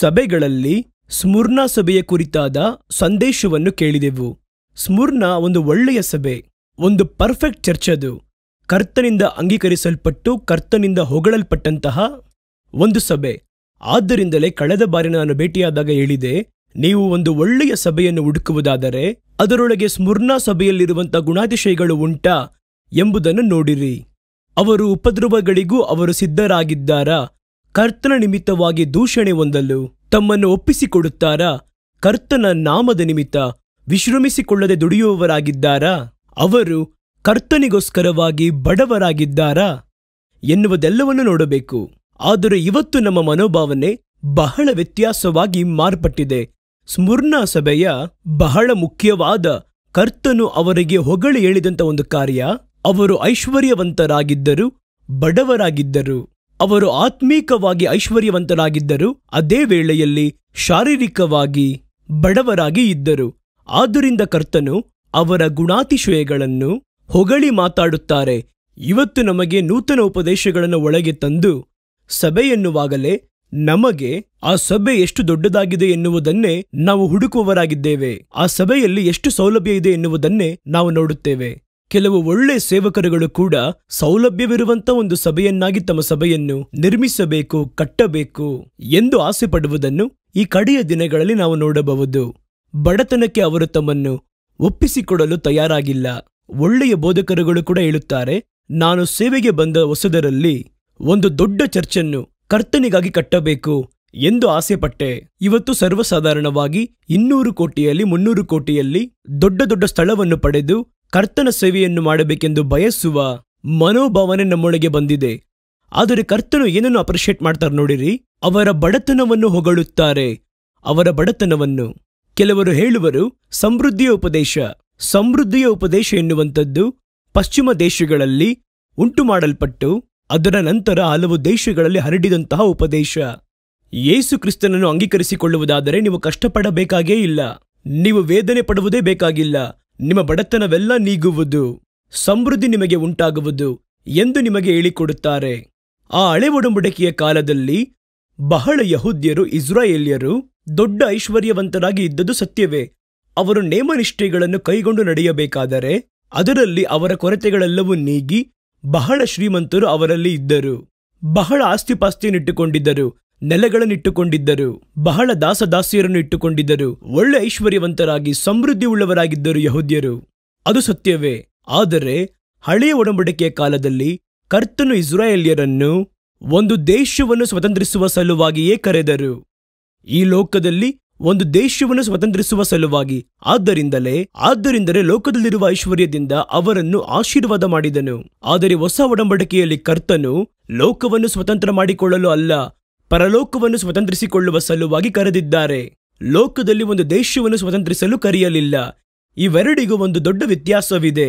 ಸಭೆಗಳಲ್ಲಿ ಸ್ಮುರ್ನ ಸಭೆಯ ಕುರಿತಾದ ಸಂದೇಶವನ್ನು ಕೇಳಿದೆವು ಸ್ಮುರ್ನ ಒಂದು ಒಳ್ಳೆಯ ಸಭೆ ಒಂದು ಪರ್ಫೆಕ್ಟ್ ಚರ್ಚ್ ಅದು ಕರ್ತನಿಂದ ಅಂಗೀಕರಿಸಲ್ಪಟ್ಟು ಕರ್ತನಿಂದ ಹೊಗಳಲ್ಪಟ್ಟಂತಹ ಒಂದು ಸಭೆ ಆದ್ದರಿಂದಲೇ ಕಳೆದ ಬಾರಿ ನಾನು ಭೇಟಿಯಾದಾಗ ಹೇಳಿದೆ ನೀವು ಒಂದು ಒಳ್ಳೆಯ ಸಭೆಯನ್ನು ಹುಡುಕುವುದಾದರೆ ಅದರೊಳಗೆ ಸ್ಮುರ್ನಾ ಸಭೆಯಲ್ಲಿರುವಂಥ ಗುಣಾತಿಶಯಗಳು ಉಂಟಾ ಎಂಬುದನ್ನು ನೋಡಿರಿ ಅವರು ಉಪದ್ರವಗಳಿಗೂ ಅವರು ಸಿದ್ಧರಾಗಿದ್ದಾರಾ ಕರ್ತನ ನಿಮಿತ್ತವಾಗಿ ದೂಷಣೆ ಹೊಂದಲು ತಮ್ಮನ್ನು ಒಪ್ಪಿಸಿಕೊಡುತ್ತಾರಾ ಕರ್ತನ ನಾಮದ ನಿಮಿತ್ತ ವಿಶ್ರಮಿಸಿಕೊಳ್ಳದೆ ದುಡಿಯುವವರಾಗಿದ್ದಾರಾ ಅವರು ಕರ್ತನಿಗೋಸ್ಕರವಾಗಿ ಬಡವರಾಗಿದ್ದಾರಾ ಎನ್ನುವುದೆಲ್ಲವನ್ನು ನೋಡಬೇಕು ಆದರೆ ಇವತ್ತು ನಮ್ಮ ಮನೋಭಾವನೆ ಬಹಳ ವ್ಯತ್ಯಾಸವಾಗಿ ಮಾರ್ಪಟ್ಟಿದೆ ಸ್ಮುರ್ನಾ ಸಭೆಯ ಬಹಳ ಮುಖ್ಯವಾದ ಕರ್ತನು ಅವರಿಗೆ ಹೊಗಳಿ ಹೇಳಿದಂಥ ಒಂದು ಕಾರ್ಯ ಅವರು ಐಶ್ವರ್ಯವಂತರಾಗಿದ್ದರು ಬಡವರಾಗಿದ್ದರು ಅವರು ಆತ್ಮೀಕವಾಗಿ ಐಶ್ವರ್ಯವಂತರಾಗಿದ್ದರು ಅದೇ ವೇಳೆಯಲ್ಲಿ ಶಾರೀರಿಕವಾಗಿ ಬಡವರಾಗಿ ಇದ್ದರು ಆದ್ದರಿಂದ ಕರ್ತನು ಅವರ ಗುಣಾತಿಶಯಗಳನ್ನು ಹೊಗಳಿ ಮಾತಾಡುತ್ತಾರೆ ಇವತ್ತು ನಮಗೆ ನೂತನ ಉಪದೇಶಗಳನ್ನು ಒಳಗೆ ತಂದು ಸಭೆಯೆನ್ನುವಾಗಲೇ ನಮಗೆ ಆ ಸಭೆ ಎಷ್ಟು ದೊಡ್ಡದಾಗಿದೆ ಎನ್ನುವುದನ್ನೇ ನಾವು ಹುಡುಕುವವರಾಗಿದ್ದೇವೆ ಆ ಸಭೆಯಲ್ಲಿ ಎಷ್ಟು ಸೌಲಭ್ಯ ಇದೆ ಎನ್ನುವುದನ್ನೇ ನಾವು ನೋಡುತ್ತೇವೆ ಕೆಲವು ಒಳ್ಳೆ ಸೇವಕರುಗಳು ಕೂಡ ಸೌಲಭ್ಯವಿರುವಂತ ಒಂದು ಸಭೆಯನ್ನಾಗಿ ತಮ್ಮ ಸಭೆಯನ್ನು ನಿರ್ಮಿಸಬೇಕು ಕಟ್ಟಬೇಕು ಎಂದು ಆಸೆ ಈ ಕಡೆಯ ದಿನಗಳಲ್ಲಿ ನಾವು ನೋಡಬಹುದು ಬಡತನಕ್ಕೆ ಅವರು ತಮ್ಮನ್ನು ಒಪ್ಪಿಸಿಕೊಡಲು ತಯಾರಾಗಿಲ್ಲ ಒಳ್ಳೆಯ ಬೋಧಕರುಗಳು ಕೂಡ ಹೇಳುತ್ತಾರೆ ನಾನು ಸೇವೆಗೆ ಬಂದ ಹೊಸದರಲ್ಲಿ ಒಂದು ದೊಡ್ಡ ಚರ್ಚನ್ನು ಕರ್ತನಿಗಾಗಿ ಕಟ್ಟಬೇಕು ಎಂದು ಆಸೆಪಟ್ಟೆ ಇವತ್ತು ಸರ್ವಸಾಧಾರಣವಾಗಿ ಇನ್ನೂರು ಕೋಟಿಯಲ್ಲಿ ಮುನ್ನೂರು ಕೋಟಿಯಲ್ಲಿ ದೊಡ್ಡ ದೊಡ್ಡ ಸ್ಥಳವನ್ನು ಪಡೆದು ಕರ್ತನ ಸೇವೆಯನ್ನು ಮಾಡಬೇಕೆಂದು ಬಯಸುವ ಮನೋಭಾವನೆ ನಮ್ಮೊಳಗೆ ಬಂದಿದೆ ಆದರೆ ಕರ್ತನು ಏನನ್ನು ಅಪ್ರಿಷಿಯೇಟ್ ಮಾಡ್ತಾರೆ ನೋಡಿರಿ ಅವರ ಬಡತನವನ್ನು ಹೊಗಳುತ್ತಾರೆ ಅವರ ಬಡತನವನ್ನು ಕೆಲವರು ಹೇಳುವರು ಸಮೃದ್ಧಿಯ ಉಪದೇಶ ಸಮೃದ್ಧಿಯ ಉಪದೇಶ ಎನ್ನುವಂಥದ್ದು ಪಶ್ಚಿಮ ದೇಶಗಳಲ್ಲಿ ಉಂಟುಮಾಡಲ್ಪಟ್ಟು ಅದರ ನಂತರ ಹಲವು ದೇಶಗಳಲ್ಲಿ ಹರಡಿದಂತಹ ಉಪದೇಶ ಯೇಸು ಕ್ರಿಸ್ತನನ್ನು ಅಂಗೀಕರಿಸಿಕೊಳ್ಳುವುದಾದರೆ ನೀವು ಕಷ್ಟಪಡಬೇಕಾಗೇ ಇಲ್ಲ ನೀವು ವೇದನೆ ಪಡುವುದೇ ಬೇಕಾಗಿಲ್ಲ ನಿಮ್ಮ ಬಡತನವೆಲ್ಲ ನೀಗುವುದು ಸಮೃದ್ಧಿ ನಿಮಗೆ ಉಂಟಾಗುವುದು ಎಂದು ನಿಮಗೆ ಹೇಳಿಕೊಡುತ್ತಾರೆ ಆ ಹಳೆ ಒಡಂಬಡಿಕೆಯ ಕಾಲದಲ್ಲಿ ಬಹಳ ಯಹೂದ್ಯರು ಇಸ್ರಾಯೇಲ್ಯರು ದೊಡ್ಡ ಐಶ್ವರ್ಯವಂತರಾಗಿ ಇದ್ದದು ಸತ್ಯವೇ ಅವರು ನೇಮನಿಷ್ಠೆಗಳನ್ನು ಕೈಗೊಂಡು ನಡೆಯಬೇಕಾದರೆ ಅದರಲ್ಲಿ ಅವರ ಕೊರತೆಗಳೆಲ್ಲವೂ ನೀಗಿ ಬಹಳ ಶ್ರೀಮಂತರು ಅವರಲ್ಲಿ ಇದ್ದರು ಬಹಳ ಆಸ್ತಿಪಾಸ್ತಿಯನ್ನಿಟ್ಟುಕೊಂಡಿದ್ದರು ನೆಲೆಗಳನ್ನಿಟ್ಟುಕೊಂಡಿದ್ದರು ಬಹಳ ದಾಸದಾಸಿಯರನ್ನು ಇಟ್ಟುಕೊಂಡಿದ್ದರು ಒಳ್ಳೆ ಐಶ್ವರ್ಯವಂತರಾಗಿ ಸಮೃದ್ಧಿ ಉಳ್ಳವರಾಗಿದ್ದರು ಯಹೋದ್ಯರು ಅದು ಸತ್ಯವೇ ಆದರೆ ಹಳೆಯ ಒಡಂಬಡಿಕೆಯ ಕಾಲದಲ್ಲಿ ಕರ್ತನು ಇಸ್ರಾಯೇಲಿಯರನ್ನು ಒಂದು ದೇಶವನ್ನು ಸ್ವತಂತ್ರಿಸುವ ಸಲುವಾಗಿಯೇ ಕರೆದರು ಈ ಲೋಕದಲ್ಲಿ ಒಂದು ದೇಶವನ್ನು ಸ್ವತಂತ್ರಿಸುವ ಸಲುವಾಗಿ ಆದ್ದರಿಂದಲೇ ಆದ್ದರಿಂದಲೇ ಲೋಕದಲ್ಲಿರುವ ಐಶ್ವರ್ಯದಿಂದ ಅವರನ್ನು ಆಶೀರ್ವಾದ ಮಾಡಿದನು ಆದರೆ ಹೊಸ ಒಡಂಬಡಿಕೆಯಲ್ಲಿ ಕರ್ತನು ಲೋಕವನ್ನು ಸ್ವತಂತ್ರ ಮಾಡಿಕೊಳ್ಳಲು ಅಲ್ಲ ಪರಲೋಕವನ್ನು ಸ್ವತಂತ್ರಿಸಿಕೊಳ್ಳುವ ಸಲುವಾಗಿ ಕರೆದಿದ್ದಾರೆ ಲೋಕದಲ್ಲಿ ಒಂದು ದೇಶವನ್ನು ಸ್ವತಂತ್ರಿಸಲು ಕರೆಯಲಿಲ್ಲ ಇವೆರಡಿಗೂ ಒಂದು ದೊಡ್ಡ ವ್ಯತ್ಯಾಸವಿದೆ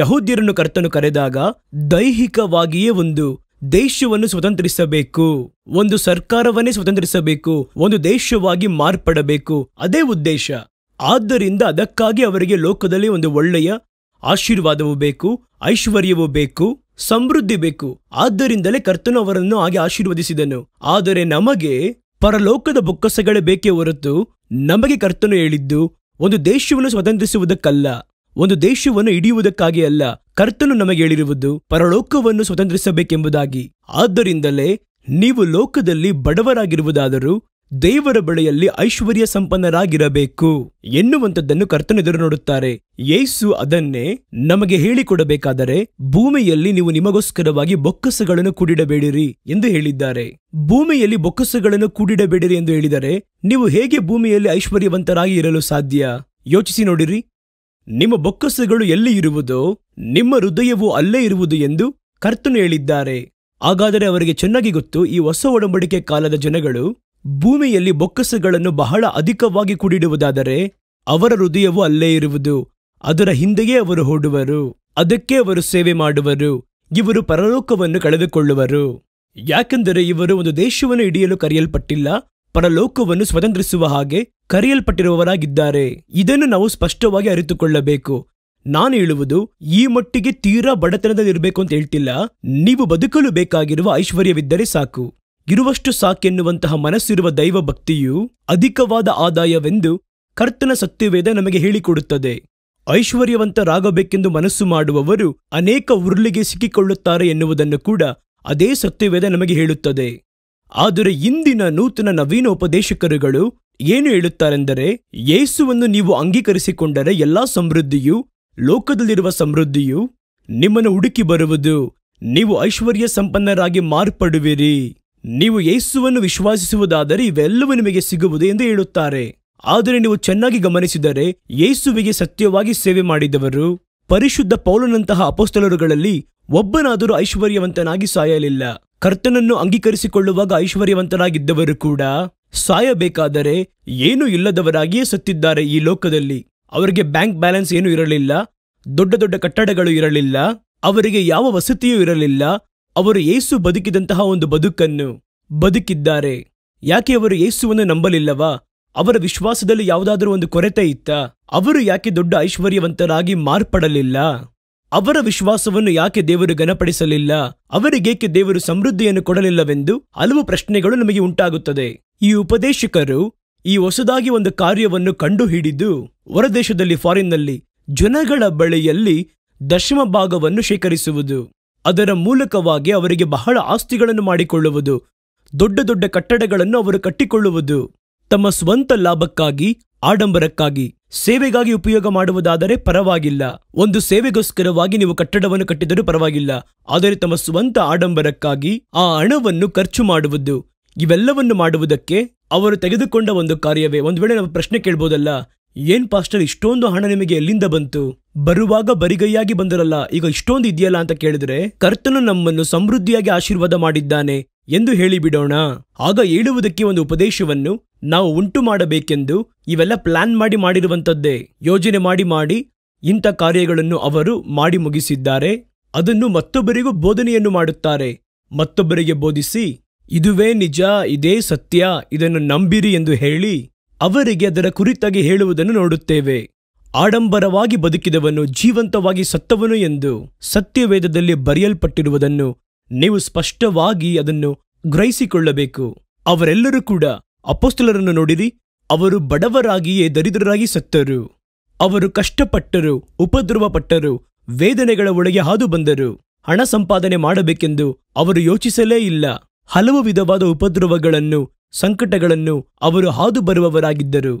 ಯಹೂದ್ಯರನ್ನು ಕರ್ತನು ಕರೆದಾಗ ದೈಹಿಕವಾಗಿಯೇ ಒಂದು ದೇಶವನ್ನು ಸ್ವತಂತ್ರಿಸಬೇಕು ಒಂದು ಸರ್ಕಾರವನ್ನೇ ಸ್ವತಂತ್ರಿಸಬೇಕು ಒಂದು ದೇಶವಾಗಿ ಮಾರ್ಪಡಬೇಕು ಅದೇ ಉದ್ದೇಶ ಆದ್ದರಿಂದ ಅದಕ್ಕಾಗಿ ಅವರಿಗೆ ಲೋಕದಲ್ಲಿ ಒಂದು ಒಳ್ಳೆಯ ಆಶೀರ್ವಾದವೂ ಬೇಕು ಐಶ್ವರ್ಯವೂ ಬೇಕು ಸಮೃದ್ಧಿ ಬೇಕು ಆದ್ದರಿಂದಲೇ ಕರ್ತನು ಅವರನ್ನು ಹಾಗೆ ಆಶೀರ್ವದಿಸಿದನು ಆದರೆ ನಮಗೆ ಪರಲೋಕದ ಬೊಕ್ಕಸಗಳೇ ಬೇಕೇ ಹೊರತು ನಮಗೆ ಕರ್ತನು ಹೇಳಿದ್ದು ಒಂದು ದೇಶವನ್ನು ಸ್ವತಂತ್ರಿಸುವುದಕ್ಕಲ್ಲ ಒಂದು ದೇಶವನ್ನು ಹಿಡಿಯುವುದಕ್ಕಾಗಿ ಅಲ್ಲ ಕರ್ತನು ನಮಗೆ ಹೇಳಿರುವುದು ಪರಲೋಕವನ್ನು ಸ್ವತಂತ್ರಿಸಬೇಕೆಂಬುದಾಗಿ ಆದ್ದರಿಂದಲೇ ನೀವು ಲೋಕದಲ್ಲಿ ಬಡವರಾಗಿರುವುದಾದರೂ ದೇವರ ಬಳಿಯಲ್ಲಿ ಐಶ್ವರ್ಯ ಸಂಪನ್ನರಾಗಿರಬೇಕು ಎನ್ನುವಂಥದ್ದನ್ನು ಕರ್ತನೆದುರು ನೋಡುತ್ತಾರೆ ಯೇಸು ಅದನ್ನೇ ನಮಗೆ ಹೇಳಿಕೊಡಬೇಕಾದರೆ ಭೂಮಿಯಲ್ಲಿ ನೀವು ನಿಮಗೋಸ್ಕರವಾಗಿ ಬೊಕ್ಕಸಗಳನ್ನು ಕೂಡಿಡಬೇಡಿರಿ ಎಂದು ಹೇಳಿದ್ದಾರೆ ಭೂಮಿಯಲ್ಲಿ ಬೊಕ್ಕಸಗಳನ್ನು ಕೂಡಿಡಬೇಡಿರಿ ಎಂದು ಹೇಳಿದರೆ ನೀವು ಹೇಗೆ ಭೂಮಿಯಲ್ಲಿ ಐಶ್ವರ್ಯವಂತರಾಗಿ ಇರಲು ಸಾಧ್ಯ ಯೋಚಿಸಿ ನೋಡಿರಿ ನಿಮ್ಮ ಬೊಕ್ಕಸಗಳು ಎಲ್ಲಿ ಇರುವುದೋ ನಿಮ್ಮ ಹೃದಯವು ಅಲ್ಲೇ ಇರುವುದು ಎಂದು ಕರ್ತನು ಹೇಳಿದ್ದಾರೆ ಹಾಗಾದರೆ ಅವರಿಗೆ ಚೆನ್ನಾಗಿ ಗೊತ್ತು ಈ ಹೊಸ ಒಡಂಬಡಿಕೆ ಕಾಲದ ಜನಗಳು ಭೂಮಿಯಲ್ಲಿ ಬೊಕ್ಕಸಗಳನ್ನು ಬಹಳ ಅಧಿಕವಾಗಿ ಕೂಡಿಡುವುದಾದರೆ ಅವರ ಹೃದಯವು ಅಲ್ಲೇ ಇರುವುದು ಅದರ ಹಿಂದೆಯೇ ಅವರು ಓಡುವರು ಅದಕ್ಕೆ ಅವರು ಸೇವೆ ಮಾಡುವರು ಇವರು ಪರಲೋಕವನ್ನು ಕಳೆದುಕೊಳ್ಳುವರು ಯಾಕೆಂದರೆ ಇವರು ಒಂದು ದೇಶವನ್ನು ಹಿಡಿಯಲು ಕರೆಯಲ್ಪಟ್ಟಿಲ್ಲ ಪರಲೋಕವನ್ನು ಸ್ವತಂತ್ರಿಸುವ ಹಾಗೆ ಕರೆಯಲ್ಪಟ್ಟಿರುವವರಾಗಿದ್ದಾರೆ ಇದನ್ನು ನಾವು ಸ್ಪಷ್ಟವಾಗಿ ಅರಿತುಕೊಳ್ಳಬೇಕು ನಾನು ಹೇಳುವುದು ಈ ಮಟ್ಟಿಗೆ ತೀರಾ ಬಡತನದಲ್ಲಿರಬೇಕು ಅಂತ ಹೇಳ್ತಿಲ್ಲ ನೀವು ಬದುಕಲು ಬೇಕಾಗಿರುವ ಐಶ್ವರ್ಯವಿದ್ದರೆ ಸಾಕು ಇರುವಷ್ಟು ಸಾಕೆನ್ನುವಂತಹ ಮನಸ್ಸಿರುವ ದೈವಭಕ್ತಿಯು ಅಧಿಕವಾದ ಆದಾಯವೆಂದು ಕರ್ತನ ಸತ್ಯವೇದ ನಮಗೆ ಹೇಳಿಕೊಡುತ್ತದೆ ಐಶ್ವರ್ಯವಂತರಾಗಬೇಕೆಂದು ಮನಸ್ಸು ಮಾಡುವವರು ಅನೇಕ ಉರುಳಿಗೆ ಸಿಕ್ಕಿಕೊಳ್ಳುತ್ತಾರೆ ಎನ್ನುವುದನ್ನು ಕೂಡ ಅದೇ ಸತ್ಯವೇದ ನಮಗೆ ಹೇಳುತ್ತದೆ ಆದರೆ ಇಂದಿನ ನೂತನ ನವೀನ ಉಪದೇಶಕರುಗಳು ಏನು ಹೇಳುತ್ತಾರೆಂದರೆ ಯೇಸುವನ್ನು ನೀವು ಅಂಗೀಕರಿಸಿಕೊಂಡರೆ ಎಲ್ಲಾ ಸಮೃದ್ಧಿಯು ಲೋಕದಲ್ಲಿರುವ ಸಮೃದ್ಧಿಯು ನಿಮ್ಮನ್ನು ಹುಡುಕಿ ಬರುವುದು ನೀವು ಐಶ್ವರ್ಯ ಸಂಪನ್ನರಾಗಿ ಮಾರ್ಪಡುವಿರಿ ನೀವು ಯೇಸುವನ್ನು ವಿಶ್ವಾಸಿಸುವುದಾದರೆ ಇವೆಲ್ಲವೂ ನಿಮಗೆ ಸಿಗುವುದು ಎಂದು ಹೇಳುತ್ತಾರೆ ಆದರೆ ನೀವು ಚೆನ್ನಾಗಿ ಗಮನಿಸಿದರೆ ಯೇಸುವಿಗೆ ಸತ್ಯವಾಗಿ ಸೇವೆ ಮಾಡಿದವರು ಪರಿಶುದ್ಧ ಪೌಲನಂತಹ ಅಪೋಸ್ತಲರುಗಳಲ್ಲಿ ಒಬ್ಬನಾದರೂ ಐಶ್ವರ್ಯವಂತನಾಗಿ ಸಾಯಲಿಲ್ಲ ಕರ್ತನನ್ನು ಅಂಗೀಕರಿಸಿಕೊಳ್ಳುವಾಗ ಐಶ್ವರ್ಯವಂತನಾಗಿದ್ದವರು ಕೂಡ ಸಾಯಬೇಕಾದರೆ ಏನೂ ಇಲ್ಲದವರಾಗಿಯೇ ಸತ್ತಿದ್ದಾರೆ ಈ ಲೋಕದಲ್ಲಿ ಅವರಿಗೆ ಬ್ಯಾಂಕ್ ಬ್ಯಾಲೆನ್ಸ್ ಏನೂ ಇರಲಿಲ್ಲ ದೊಡ್ಡ ದೊಡ್ಡ ಕಟ್ಟಡಗಳು ಇರಲಿಲ್ಲ ಅವರಿಗೆ ಯಾವ ವಸತಿಯೂ ಇರಲಿಲ್ಲ ಅವರು ಏಸು ಬದುಕಿದಂತಹ ಒಂದು ಬದುಕನ್ನು ಬದುಕಿದ್ದಾರೆ ಯಾಕೆ ಅವರು ಏಸುವನ್ನು ನಂಬಲಿಲ್ಲವಾ ಅವರ ವಿಶ್ವಾಸದಲ್ಲಿ ಯಾವುದಾದರೂ ಒಂದು ಕೊರತೆ ಇತ್ತ ಅವರು ಯಾಕೆ ದೊಡ್ಡ ಐಶ್ವರ್ಯವಂತರಾಗಿ ಮಾರ್ಪಡಲಿಲ್ಲ ಅವರ ವಿಶ್ವಾಸವನ್ನು ಯಾಕೆ ದೇವರು ಗನಪಡಿಸಲಿಲ್ಲ ಅವರಿಗೇಕೆ ದೇವರು ಸಮೃದ್ಧಿಯನ್ನು ಕೊಡಲಿಲ್ಲವೆಂದು ಹಲವು ಪ್ರಶ್ನೆಗಳು ನಮಗೆ ಉಂಟಾಗುತ್ತದೆ ಈ ಉಪದೇಶಕರು ಈ ಹೊಸದಾಗಿ ಒಂದು ಕಾರ್ಯವನ್ನು ಕಂಡುಹಿಡಿದು ಹೊರದೇಶದಲ್ಲಿ ಫಾರಿನ್ನಲ್ಲಿ ಜನಗಳ ಬಳಿಯಲ್ಲಿ ದಶಮ ಭಾಗವನ್ನು ಶೇಖರಿಸುವುದು ಅದರ ಮೂಲಕವಾಗಿ ಅವರಿಗೆ ಬಹಳ ಆಸ್ತಿಗಳನ್ನು ಮಾಡಿಕೊಳ್ಳುವುದು ದೊಡ್ಡ ದೊಡ್ಡ ಕಟ್ಟಡಗಳನ್ನು ಅವರು ಕಟ್ಟಿಕೊಳ್ಳುವುದು ತಮ್ಮ ಸ್ವಂತ ಲಾಭಕ್ಕಾಗಿ ಆಡಂಬರಕ್ಕಾಗಿ ಸೇವೆಗಾಗಿ ಉಪಯೋಗ ಮಾಡುವುದಾದರೆ ಪರವಾಗಿಲ್ಲ ಒಂದು ಸೇವೆಗೋಸ್ಕರವಾಗಿ ನೀವು ಕಟ್ಟಡವನ್ನು ಕಟ್ಟಿದರೂ ಪರವಾಗಿಲ್ಲ ಆದರೆ ತಮ್ಮ ಸ್ವಂತ ಆಡಂಬರಕ್ಕಾಗಿ ಆ ಹಣವನ್ನು ಖರ್ಚು ಮಾಡುವುದು ಇವೆಲ್ಲವನ್ನು ಮಾಡುವುದಕ್ಕೆ ಅವರು ತೆಗೆದುಕೊಂಡ ಒಂದು ಕಾರ್ಯವೇ ಒಂದು ವೇಳೆ ನಾವು ಪ್ರಶ್ನೆ ಕೇಳ್ಬೋದಲ್ಲ ಏನ್ ಪಾಸ್ಟರ್ ಇಷ್ಟೊಂದು ಹಣ ನಿಮಗೆ ಎಲ್ಲಿಂದ ಬಂತು ಬರುವಾಗ ಬರಿಗೈಯಾಗಿ ಬಂದರಲ್ಲ ಈಗ ಇಷ್ಟೊಂದು ಇದೆಯಲ್ಲ ಅಂತ ಕೇಳಿದ್ರೆ ಕರ್ತನು ನಮ್ಮನ್ನು ಸಮೃದ್ಧಿಯಾಗಿ ಆಶೀರ್ವಾದ ಮಾಡಿದ್ದಾನೆ ಎಂದು ಹೇಳಿಬಿಡೋಣ ಆಗ ಹೇಳುವುದಕ್ಕೆ ಒಂದು ಉಪದೇಶವನ್ನು ನಾವು ಉಂಟು ಮಾಡಬೇಕೆಂದು ಇವೆಲ್ಲ ಪ್ಲಾನ್ ಮಾಡಿ ಮಾಡಿರುವಂತದ್ದೇ ಯೋಜನೆ ಮಾಡಿ ಮಾಡಿ ಇಂಥ ಕಾರ್ಯಗಳನ್ನು ಅವರು ಮಾಡಿ ಮುಗಿಸಿದ್ದಾರೆ ಅದನ್ನು ಮತ್ತೊಬ್ಬರಿಗೂ ಬೋಧನೆಯನ್ನು ಮಾಡುತ್ತಾರೆ ಮತ್ತೊಬ್ಬರಿಗೆ ಬೋಧಿಸಿ ಇದುವೇ ನಿಜ ಇದೇ ಸತ್ಯ ಇದನ್ನು ನಂಬಿರಿ ಎಂದು ಹೇಳಿ ಅವರಿಗೆ ಅದರ ಕುರಿತಾಗಿ ಹೇಳುವುದನ್ನು ನೋಡುತ್ತೇವೆ ಆಡಂಬರವಾಗಿ ಬದುಕಿದವನು ಜೀವಂತವಾಗಿ ಸತ್ತವನು ಎಂದು ಸತ್ಯವೇದದಲ್ಲಿ ಬರೆಯಲ್ಪಟ್ಟಿರುವುದನ್ನು ನೀವು ಸ್ಪಷ್ಟವಾಗಿ ಅದನ್ನು ಗ್ರಹಿಸಿಕೊಳ್ಳಬೇಕು ಅವರೆಲ್ಲರೂ ಕೂಡ ಅಪೋಸ್ತಲರನ್ನು ನೋಡಿರಿ ಅವರು ಬಡವರಾಗಿಯೇ ದರಿದ್ರರಾಗಿ ಸತ್ತರು ಅವರು ಕಷ್ಟಪಟ್ಟರು ಉಪದ್ರವಪಟ್ಟರು ವೇದನೆಗಳ ಒಳಗೆ ಹಾದು ಬಂದರು ಹಣ ಸಂಪಾದನೆ ಮಾಡಬೇಕೆಂದು ಅವರು ಯೋಚಿಸಲೇ ಇಲ್ಲ ಹಲವು ವಿಧವಾದ ಉಪದ್ರವಗಳನ್ನು ಸಂಕಟಗಳನ್ನು ಅವರು ಹಾದು ಬರುವವರಾಗಿದ್ದರು